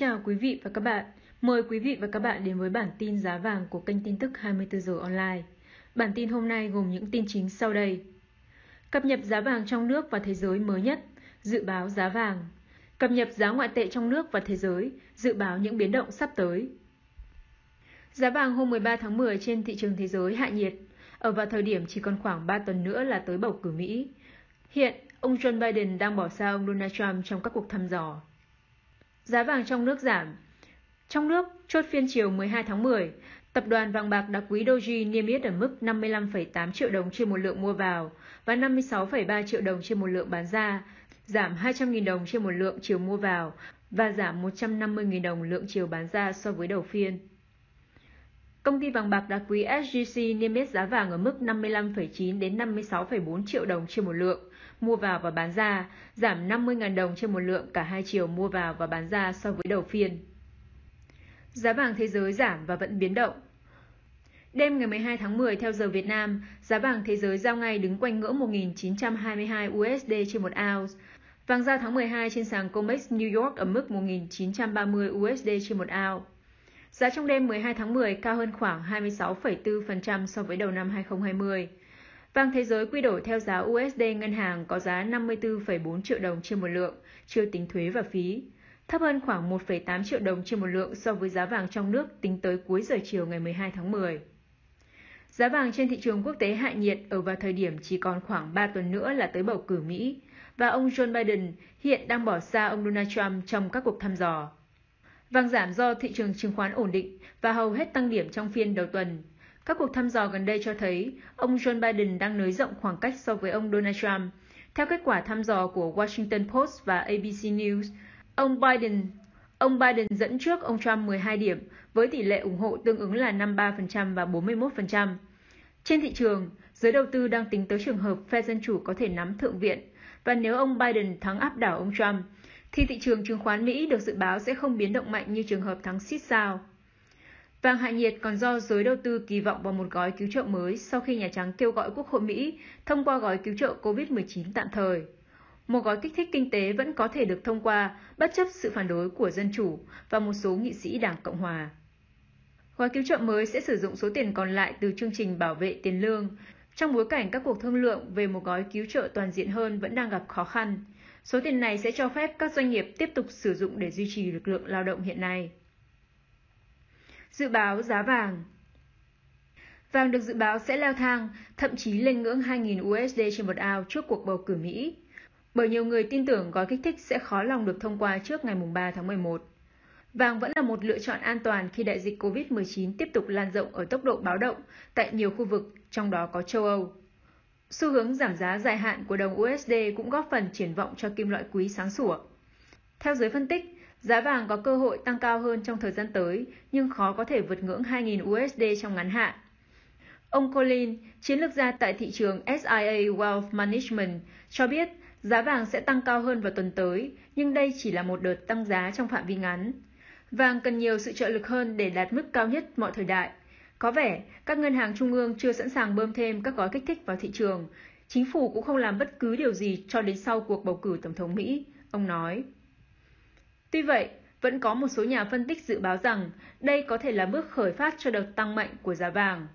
chào quý vị và các bạn. Mời quý vị và các bạn đến với bản tin giá vàng của kênh tin tức 24 giờ online. Bản tin hôm nay gồm những tin chính sau đây. Cập nhật giá vàng trong nước và thế giới mới nhất, dự báo giá vàng. Cập nhật giá ngoại tệ trong nước và thế giới, dự báo những biến động sắp tới. Giá vàng hôm 13 tháng 10 trên thị trường thế giới hạ nhiệt, ở vào thời điểm chỉ còn khoảng 3 tuần nữa là tới bầu cử Mỹ. Hiện, ông John Biden đang bỏ xa ông Donald Trump trong các cuộc thăm dò. Giá vàng trong nước giảm. Trong nước, chốt phiên chiều 12 tháng 10, tập đoàn vàng bạc đá quý Doji niêm yết ở mức 55,8 triệu đồng trên một lượng mua vào và 56,3 triệu đồng trên một lượng bán ra, giảm 200.000 đồng trên một lượng chiều mua vào và giảm 150.000 đồng lượng chiều bán ra so với đầu phiên. Công ty vàng bạc đá quý SGC niêm yết giá vàng ở mức 55,9 đến 56,4 triệu đồng trên một lượng mua vào và bán ra, giảm 50.000 đồng trên một lượng cả hai chiều mua vào và bán ra so với đầu phiên. Giá vàng thế giới giảm và vẫn biến động. Đêm ngày 12 tháng 10 theo giờ Việt Nam, giá vàng thế giới giao ngay đứng quanh ngưỡng 1.922 USD trên một ounce. Vàng giao tháng 12 trên sàn COMEX New York ở mức 1.930 USD trên một ounce. Giá trong đêm 12 tháng 10 cao hơn khoảng 26,4% so với đầu năm 2020. Vàng thế giới quy đổi theo giá USD ngân hàng có giá 54,4 triệu đồng trên một lượng, chưa tính thuế và phí, thấp hơn khoảng 1,8 triệu đồng trên một lượng so với giá vàng trong nước tính tới cuối giờ chiều ngày 12 tháng 10. Giá vàng trên thị trường quốc tế hạ nhiệt ở vào thời điểm chỉ còn khoảng 3 tuần nữa là tới bầu cử Mỹ, và ông Joe Biden hiện đang bỏ xa ông Donald Trump trong các cuộc thăm dò. Vàng giảm do thị trường chứng khoán ổn định và hầu hết tăng điểm trong phiên đầu tuần, các cuộc thăm dò gần đây cho thấy ông Joe Biden đang nới rộng khoảng cách so với ông Donald Trump. Theo kết quả thăm dò của Washington Post và ABC News, ông Biden Ông Biden dẫn trước ông Trump 12 điểm với tỷ lệ ủng hộ tương ứng là 53% và 41%. Trên thị trường, giới đầu tư đang tính tới trường hợp phe dân chủ có thể nắm thượng viện và nếu ông Biden thắng áp đảo ông Trump thì thị trường chứng khoán Mỹ được dự báo sẽ không biến động mạnh như trường hợp thắng xít sao. Vàng hạ nhiệt còn do giới đầu tư kỳ vọng vào một gói cứu trợ mới sau khi Nhà Trắng kêu gọi Quốc hội Mỹ thông qua gói cứu trợ COVID-19 tạm thời. Một gói kích thích kinh tế vẫn có thể được thông qua bất chấp sự phản đối của Dân Chủ và một số nghị sĩ Đảng Cộng Hòa. Gói cứu trợ mới sẽ sử dụng số tiền còn lại từ chương trình bảo vệ tiền lương, trong bối cảnh các cuộc thương lượng về một gói cứu trợ toàn diện hơn vẫn đang gặp khó khăn. Số tiền này sẽ cho phép các doanh nghiệp tiếp tục sử dụng để duy trì lực lượng lao động hiện nay. Dự báo giá vàng Vàng được dự báo sẽ leo thang, thậm chí lên ngưỡng 2.000 USD trên một ao trước cuộc bầu cử Mỹ, bởi nhiều người tin tưởng gói kích thích sẽ khó lòng được thông qua trước ngày 3 tháng 11. Vàng vẫn là một lựa chọn an toàn khi đại dịch COVID-19 tiếp tục lan rộng ở tốc độ báo động tại nhiều khu vực, trong đó có châu Âu. Xu hướng giảm giá dài hạn của đồng USD cũng góp phần triển vọng cho kim loại quý sáng sủa. Theo giới phân tích, Giá vàng có cơ hội tăng cao hơn trong thời gian tới, nhưng khó có thể vượt ngưỡng 2.000 USD trong ngắn hạn. Ông Colin, chiến lược gia tại thị trường SIA Wealth Management, cho biết giá vàng sẽ tăng cao hơn vào tuần tới, nhưng đây chỉ là một đợt tăng giá trong phạm vi ngắn. Vàng cần nhiều sự trợ lực hơn để đạt mức cao nhất mọi thời đại. Có vẻ, các ngân hàng trung ương chưa sẵn sàng bơm thêm các gói kích thích vào thị trường. Chính phủ cũng không làm bất cứ điều gì cho đến sau cuộc bầu cử Tổng thống Mỹ, ông nói. Tuy vậy, vẫn có một số nhà phân tích dự báo rằng đây có thể là bước khởi phát cho đợt tăng mạnh của giá vàng.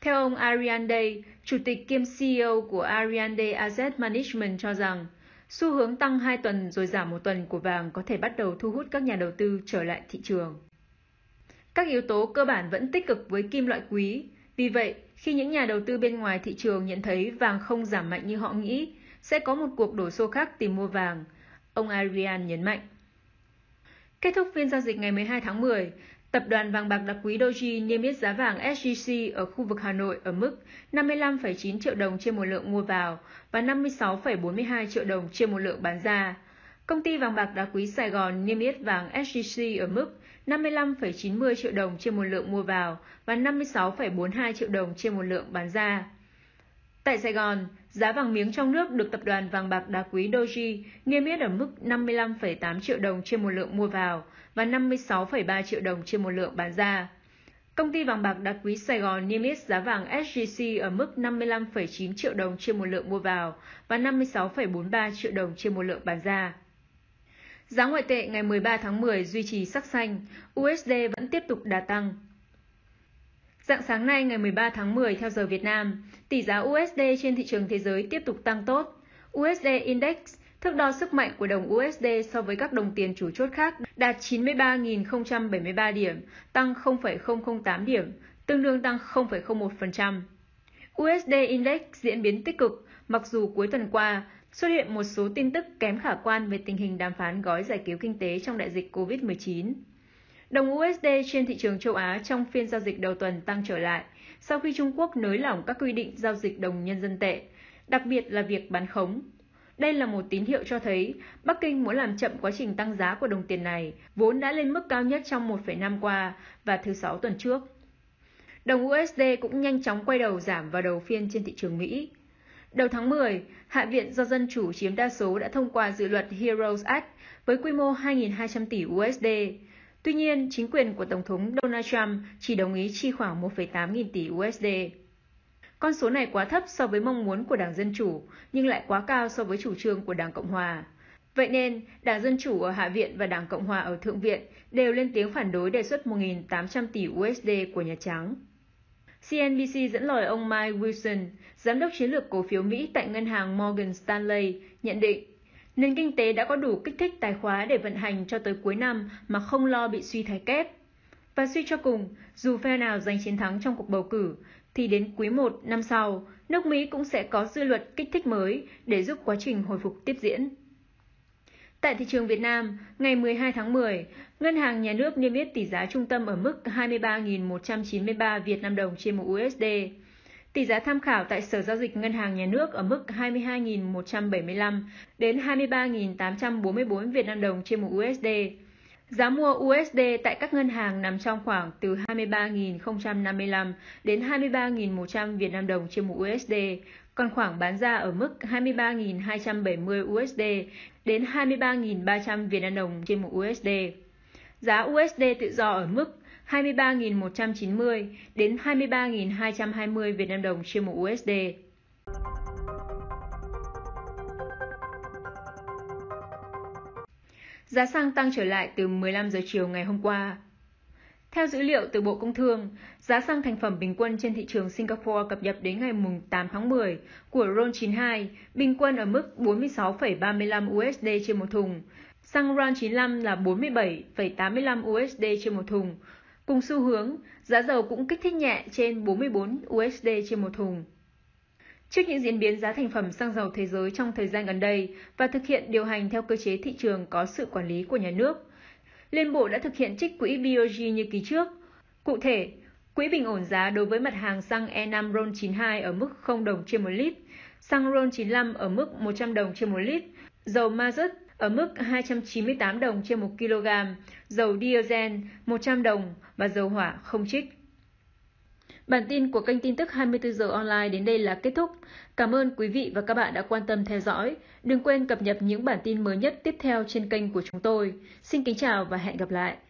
Theo ông Ariande, chủ tịch kiêm CEO của Ariande Asset Management cho rằng, xu hướng tăng 2 tuần rồi giảm một tuần của vàng có thể bắt đầu thu hút các nhà đầu tư trở lại thị trường. Các yếu tố cơ bản vẫn tích cực với kim loại quý, vì vậy, khi những nhà đầu tư bên ngoài thị trường nhận thấy vàng không giảm mạnh như họ nghĩ, sẽ có một cuộc đổ xô khác tìm mua vàng, ông Arian nhấn mạnh. Kết thúc phiên giao dịch ngày 12 tháng 10, Tập đoàn vàng bạc đá quý Doji niêm yết giá vàng SJC ở khu vực Hà Nội ở mức 55,9 triệu đồng trên một lượng mua vào và 56,42 triệu đồng trên một lượng bán ra. Công ty vàng bạc đá quý Sài Gòn niêm yết vàng SJC ở mức 55,90 triệu đồng trên một lượng mua vào và 56,42 triệu đồng trên một lượng bán ra. Tại Sài Gòn, giá vàng miếng trong nước được tập đoàn vàng bạc đá quý Doji niêm yết ở mức 55,8 triệu đồng trên một lượng mua vào và 56,3 triệu đồng trên một lượng bán ra. Công ty vàng bạc đá quý Sài Gòn niêm yết giá vàng SJC ở mức 55,9 triệu đồng trên một lượng mua vào và 56,43 triệu đồng trên một lượng bán ra. Giá ngoại tệ ngày 13 tháng 10 duy trì sắc xanh, USD vẫn tiếp tục đà tăng, Dạng sáng nay ngày 13 tháng 10 theo giờ Việt Nam, tỷ giá USD trên thị trường thế giới tiếp tục tăng tốt. USD Index, thước đo sức mạnh của đồng USD so với các đồng tiền chủ chốt khác, đạt 93.073 điểm, tăng 0,008 điểm, tương đương tăng 0,01%. USD Index diễn biến tích cực, mặc dù cuối tuần qua xuất hiện một số tin tức kém khả quan về tình hình đàm phán gói giải cứu kinh tế trong đại dịch COVID-19. Đồng USD trên thị trường châu Á trong phiên giao dịch đầu tuần tăng trở lại sau khi Trung Quốc nới lỏng các quy định giao dịch đồng nhân dân tệ, đặc biệt là việc bán khống. Đây là một tín hiệu cho thấy Bắc Kinh muốn làm chậm quá trình tăng giá của đồng tiền này, vốn đã lên mức cao nhất trong 1,5 năm qua và thứ Sáu tuần trước. Đồng USD cũng nhanh chóng quay đầu giảm vào đầu phiên trên thị trường Mỹ. Đầu tháng 10, Hạ viện do Dân Chủ chiếm đa số đã thông qua dự luật Heroes Act với quy mô 2.200 tỷ USD, Tuy nhiên, chính quyền của Tổng thống Donald Trump chỉ đồng ý chi khoảng 1,8 nghìn tỷ USD. Con số này quá thấp so với mong muốn của Đảng Dân Chủ, nhưng lại quá cao so với chủ trương của Đảng Cộng Hòa. Vậy nên, Đảng Dân Chủ ở Hạ viện và Đảng Cộng Hòa ở Thượng viện đều lên tiếng phản đối đề xuất 1.800 tỷ USD của Nhà Trắng. CNBC dẫn lời ông Mike Wilson, giám đốc chiến lược cổ phiếu Mỹ tại ngân hàng Morgan Stanley, nhận định Nền kinh tế đã có đủ kích thích tài khóa để vận hành cho tới cuối năm mà không lo bị suy thái kép. Và suy cho cùng, dù phe nào giành chiến thắng trong cuộc bầu cử, thì đến quý 1 năm sau, nước Mỹ cũng sẽ có dư luật kích thích mới để giúp quá trình hồi phục tiếp diễn. Tại thị trường Việt Nam, ngày 12 tháng 10, Ngân hàng Nhà nước niêm yết tỷ giá trung tâm ở mức 23.193 Việt Nam đồng trên 1 USD. Tỷ giá tham khảo tại Sở Giao dịch Ngân hàng Nhà nước ở mức 22.175 đến 23.844 Việt Nam đồng trên 1 USD. Giá mua USD tại các ngân hàng nằm trong khoảng từ 23.055 đến 23.100 Việt Nam đồng trên 1 USD, còn khoảng bán ra ở mức 23.270 USD đến 23.300 Việt Nam đồng trên 1 USD. Giá USD tự do ở mức 23.190 đến 23.220 Việt Nam đồng trên một USD. Giá xăng tăng trở lại từ 15 giờ chiều ngày hôm qua. Theo dữ liệu từ Bộ Công Thương, giá xăng thành phẩm bình quân trên thị trường Singapore cập nhật đến ngày 8 tháng 10 của RON92 bình quân ở mức 46,35 USD trên một thùng. Xăng RON95 là 47,85 USD trên một thùng, Cùng xu hướng, giá dầu cũng kích thích nhẹ trên 44 USD trên một thùng. Trước những diễn biến giá thành phẩm xăng dầu thế giới trong thời gian gần đây và thực hiện điều hành theo cơ chế thị trường có sự quản lý của nhà nước, Liên Bộ đã thực hiện trích quỹ BOG như kỳ trước. Cụ thể, quỹ bình ổn giá đối với mặt hàng xăng E5 RON92 ở mức 0 đồng trên 1 lít, xăng RON95 ở mức 100 đồng trên 1 lít, dầu mazut ở mức 298 đồng trên 1 kg, dầu diesel 100 đồng và dầu hỏa không trích. Bản tin của kênh tin tức 24 giờ online đến đây là kết thúc. Cảm ơn quý vị và các bạn đã quan tâm theo dõi. Đừng quên cập nhật những bản tin mới nhất tiếp theo trên kênh của chúng tôi. Xin kính chào và hẹn gặp lại.